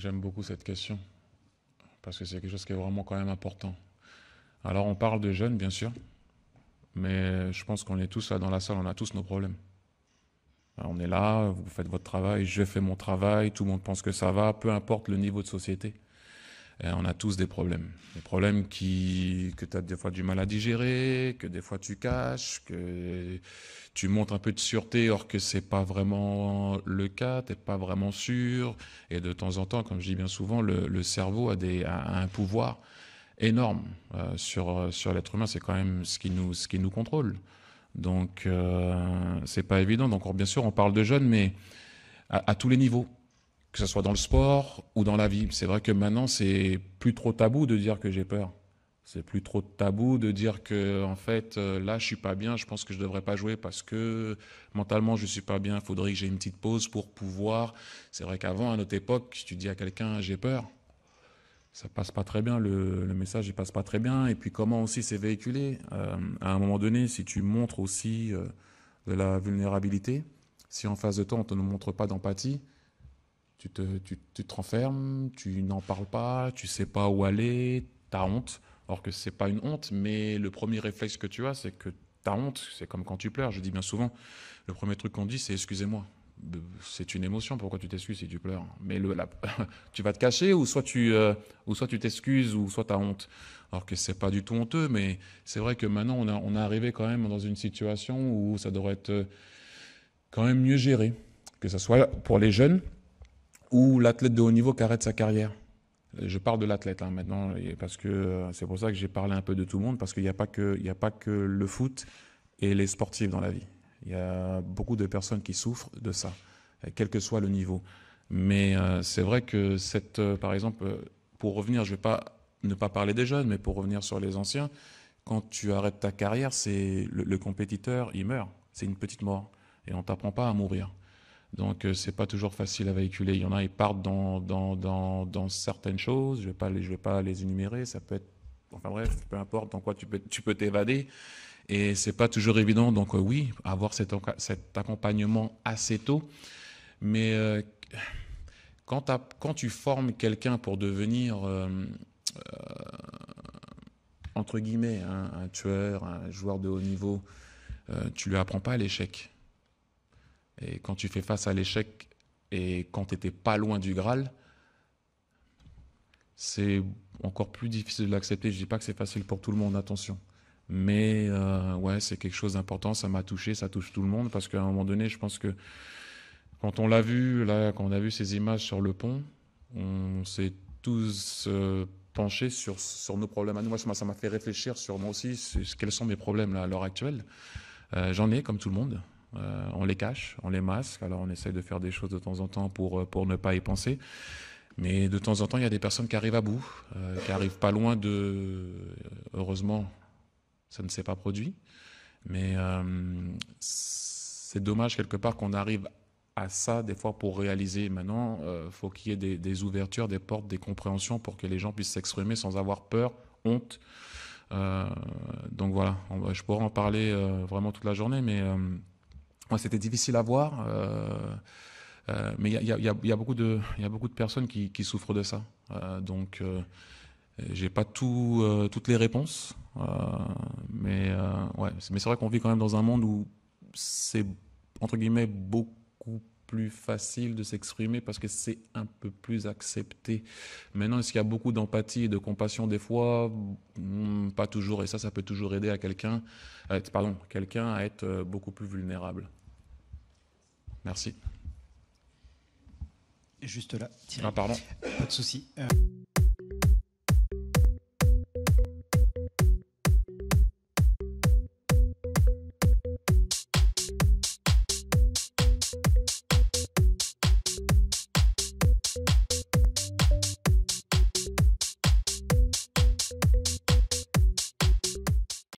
J'aime beaucoup cette question parce que c'est quelque chose qui est vraiment quand même important. Alors on parle de jeunes, bien sûr, mais je pense qu'on est tous là dans la salle, on a tous nos problèmes. Ben, on est là, vous faites votre travail, je fais mon travail, tout le monde pense que ça va, peu importe le niveau de société. Euh, on a tous des problèmes. Des problèmes qui, que tu as des fois du mal à digérer, que des fois tu caches, que tu montres un peu de sûreté or que c'est pas vraiment le cas, t'es pas vraiment sûr. Et de temps en temps, comme je dis bien souvent, le, cerveau a, des, un pouvoir énorme euh, sur, sur l'être humain. C'est quand même ce qui nous, ce qui nous contrôle. Donc, euh, c'est pas évident. Donc, bien sûr, on parle de jeunes, mais à tous les niveaux que ce soit dans le sport ou dans la vie. C'est vrai que maintenant, c'est plus trop tabou de dire que j'ai peur. C'est plus trop tabou de dire que, en fait, euh, là, je suis pas bien, je pense que je devrais pas jouer parce que mentalement, je suis pas bien, il faudrait que j'ai une petite pause pour pouvoir. C'est vrai qu'avant, à notre époque, si tu dis à quelqu'un, j'ai peur, ça passe pas très bien, le, message, il passe pas très bien. Et puis, comment aussi c'est véhiculé euh, À un moment donné, si tu montres aussi euh, de la vulnérabilité, si en face de toi, on te montre pas d'empathie, tu te, tu, tu renfermes, tu n'en parles pas, tu sais pas où aller, tu as honte. Alors que c'est pas une honte, mais le premier réflexe que tu as, c'est que tu as honte. C'est comme quand tu pleures. Je dis bien souvent, le premier truc qu'on dit, c'est excusez-moi. C'est une émotion, pourquoi tu t'excuses si tu pleures Mais le, tu vas te cacher ou soit tu euh, ou soit tu t'excuses ou soit tu as honte. Alors que c'est pas du tout honteux, mais c'est vrai que maintenant on, a, on est arrivé quand même dans une situation où ça devrait être euh, quand même mieux géré. Que ce soit pour les jeunes, ou l'athlète de haut niveau qui arrête sa carrière. Je parle de l'athlète hein, maintenant, parce que euh, c'est pour ça que j'ai parlé un peu de tout le monde, parce qu'il n'y a, pas que, a pas que le foot et les sportifs dans la vie. Il y a beaucoup de personnes qui souffrent de ça, quel que soit le niveau. Mais euh, c'est vrai que cette, euh, par exemple, pour revenir, je ne vais pas ne pas parler des jeunes, mais pour revenir sur les anciens, quand tu arrêtes ta carrière, c'est le, le compétiteur, il meurt. C'est une petite mort. Et on t'apprend pas à mourir. Donc euh, c'est pas toujours facile à véhiculer. Il y en a, ils partent dans, dans, certaines choses. Je vais pas je vais pas les énumérer. Ça peut être, enfin bref, peu importe dans quoi tu peux, tu peux t'évader. Et c'est pas toujours évident. Donc euh, oui, avoir cet, accompagnement assez tôt. Mais euh, quand, quand, tu formes quelqu'un pour devenir entre guillemets hein, un tueur, un joueur de haut niveau, tu lui apprends pas l'échec et quand tu fais face à l'échec et quand tu n'étais pas loin du Graal, c'est encore plus difficile de l'accepter. Je dis pas que c'est facile pour tout le monde, attention. Mais euh, ouais, c'est quelque chose d'important. Ça m'a touché, ça touche tout le monde parce qu'à un moment donné, je pense que quand on l'a vu, là, quand on a vu ces images sur le pont, on s'est tous euh, penchés sur, sur nos problèmes. À ah, moi, ça m'a fait réfléchir sur moi aussi, quels sont mes problèmes là, à l'heure actuelle. Euh, j'en ai, comme tout le monde. Euh, on les cache, on les masque. Alors on essaye de faire des choses de temps en temps pour, euh, pour ne pas y penser. Mais de temps en temps, il y a des personnes qui arrivent à bout, euh, qui arrivent pas loin de... Heureusement, ça ne s'est pas produit. Mais c'est dommage quelque part qu'on arrive à ça des fois pour réaliser. Maintenant, il faut qu'il y ait des, des, ouvertures, des portes, des compréhensions pour que les gens puissent s'exprimer sans avoir peur, honte. donc voilà, je pourrais en parler vraiment toute la journée, mais c'était difficile à voir, mais il y, a, beaucoup de personnes qui, souffrent de ça. Euh, donc, euh, j'ai pas euh, toutes les réponses, mais c'est vrai qu'on vit quand même dans un monde où c'est entre guillemets beaucoup plus facile de s'exprimer parce que c'est un peu plus accepté. Maintenant, est-ce qu'il y a beaucoup d'empathie et de compassion des fois hmm, Pas toujours, et ça, ça peut toujours aider à quelqu'un, pardon, quelqu'un à être beaucoup plus vulnérable. Merci. Juste là. Tiens. Ah, pardon. Pas de souci. Euh,